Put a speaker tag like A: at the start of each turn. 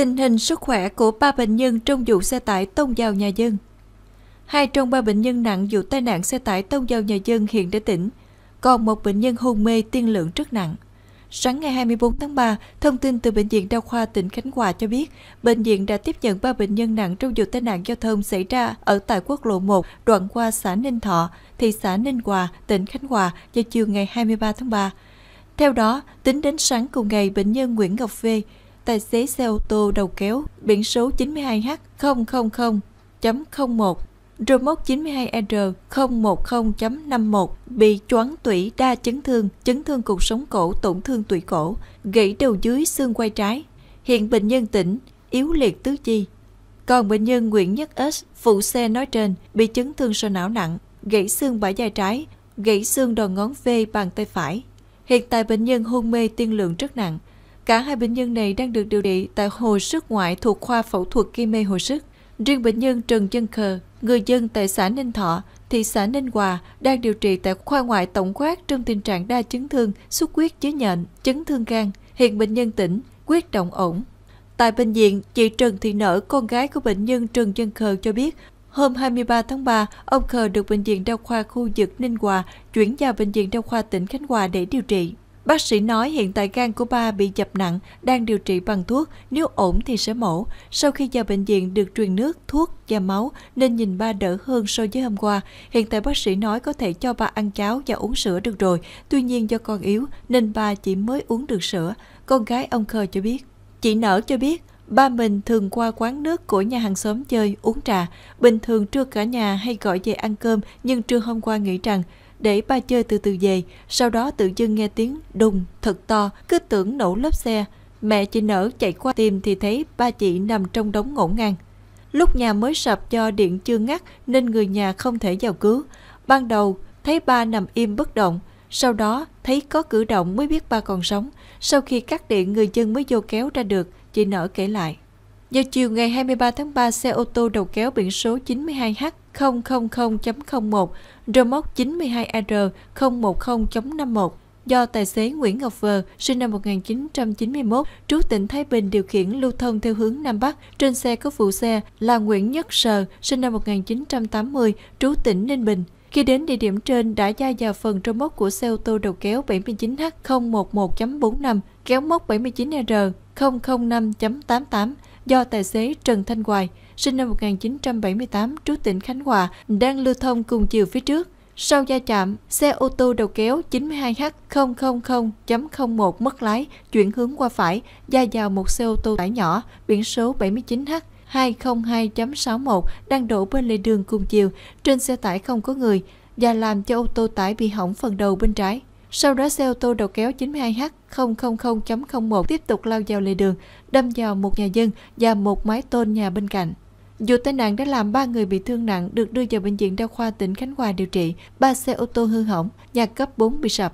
A: tình hình sức khỏe của ba bệnh nhân trong vụ xe tải tông vào nhà dân. Hai trong ba bệnh nhân nặng vụ tai nạn xe tải tông vào nhà dân hiện đã tỉnh, còn một bệnh nhân hôn mê tiên lượng rất nặng. Sáng ngày 24 tháng 3, thông tin từ Bệnh viện Đa khoa tỉnh Khánh Hòa cho biết, bệnh viện đã tiếp nhận 3 bệnh nhân nặng trong vụ tai nạn giao thông xảy ra ở tại quốc lộ 1, đoạn qua xã Ninh Thọ, thị xã Ninh Hòa, tỉnh Khánh Hòa vào chiều ngày 23 tháng 3. Theo đó, tính đến sáng cùng ngày, bệnh nhân Nguyễn Ngọc V, tài xế xe ô tô đầu kéo biển số 92H000.01 Remote 92R010.51 bị choáng tủy đa chấn thương, chấn thương cuộc sống cổ, tổn thương tủy cổ, gãy đầu dưới xương quay trái. Hiện bệnh nhân tỉnh, yếu liệt tứ chi. Còn bệnh nhân Nguyễn Nhất S, phụ xe nói trên, bị chấn thương sọ não nặng, gãy xương bả vai trái, gãy xương đòn ngón V bàn tay phải. Hiện tại bệnh nhân hôn mê tiên lượng rất nặng, Cả hai bệnh nhân này đang được điều trị tại hồi sức ngoại thuộc khoa phẫu thuật gây mê hồi sức. Riêng bệnh nhân Trần Dân Khờ, người dân tại xã Ninh Thọ, thị xã Ninh Hòa, đang điều trị tại khoa ngoại tổng quát trong tình trạng đa chấn thương, xuất huyết chứa nhện, chấn thương gan. Hiện bệnh nhân tỉnh, quyết động ổn. Tại bệnh viện, chị Trần Thị Nở, con gái của bệnh nhân Trần Dân Khờ cho biết, Hôm 23 tháng 3, ông Khờ được Bệnh viện Đa khoa khu vực Ninh Hòa chuyển vào Bệnh viện Đa khoa tỉnh Khánh Hòa để điều trị. Bác sĩ nói hiện tại gan của ba bị dập nặng, đang điều trị bằng thuốc, nếu ổn thì sẽ mổ. Sau khi vào bệnh viện được truyền nước, thuốc và máu nên nhìn ba đỡ hơn so với hôm qua. Hiện tại bác sĩ nói có thể cho ba ăn cháo và uống sữa được rồi. Tuy nhiên do con yếu nên ba chỉ mới uống được sữa. Con gái ông Khờ cho biết. Chị Nở cho biết, Ba mình thường qua quán nước của nhà hàng xóm chơi, uống trà. Bình thường trưa cả nhà hay gọi về ăn cơm, nhưng trưa hôm qua nghĩ rằng để ba chơi từ từ về, sau đó tự dưng nghe tiếng đùng thật to, cứ tưởng nổ lớp xe. Mẹ chị nở chạy qua tìm thì thấy ba chị nằm trong đống ngổn ngang. Lúc nhà mới sập do điện chưa ngắt nên người nhà không thể vào cứu. Ban đầu thấy ba nằm im bất động, sau đó thấy có cử động mới biết ba còn sống. Sau khi cắt điện người dân mới vô kéo ra được, chị nở kể lại. Vào chiều ngày 23 tháng 3, xe ô tô đầu kéo biển số 92H 000.01 rơ 92 r 010 51 do tài xế Nguyễn Ngọc Vờ, sinh năm 1991, trú tỉnh Thái Bình điều khiển lưu thông theo hướng Nam Bắc. Trên xe có phụ xe là Nguyễn Nhất Sờ, sinh năm 1980, trú tỉnh Ninh Bình. Khi đến địa điểm trên đã gia vào phần trong mốc của xe ô tô đầu kéo 79H011.45, kéo mốc 79R005.88 do tài xế Trần Thanh Hoài, sinh năm 1978 trú tỉnh Khánh Hòa, đang lưu thông cùng chiều phía trước. Sau gia chạm, xe ô tô đầu kéo 92H000.01 mất lái, chuyển hướng qua phải, gia vào một xe ô tô tải nhỏ, biển số 79H 202.61 đang đổ bên lề đường cùng chiều, trên xe tải không có người, và làm cho ô tô tải bị hỏng phần đầu bên trái. Sau đó xe ô tô đầu kéo 92H000.01 tiếp tục lao vào lề đường, đâm vào một nhà dân và một mái tôn nhà bên cạnh. Dù tai nạn đã làm 3 người bị thương nặng được đưa vào bệnh viện đa khoa tỉnh Khánh Hòa điều trị, 3 xe ô tô hư hỏng, nhà cấp 4 bị sập.